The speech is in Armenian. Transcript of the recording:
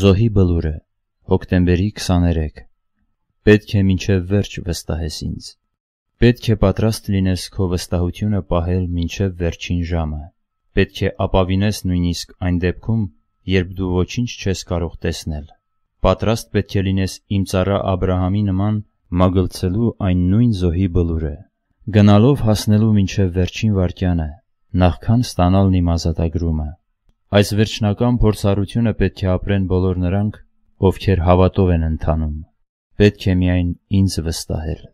Զոհի բլուրը, հոկտեմբերի 23 Պետք է մինչև վերջ վստահես ինձ։ Պետք է պատրաստ լինես քո վստահությունը պահել մինչև վերջին ժամը։ Պետք է ապավինես նույնիսկ այն դեպքում, երբ դու ոչինչ չես կարող տեսնել։ Պատրաստ պետք է լինես իմ цаրա Աբ รา համի նման մագլցելու այն նույն զոհի բլուրը, գնալով հասնելու մինչև վերջին վարքյանը, նախքան ստանալն իմ ազատագրումը։ Այս վերջնական փորձառությունը պետք է ապրեն բոլոր նրանք, ովքեր հավատով են ընթանում։ Պետք է միայն ինձ վստահել։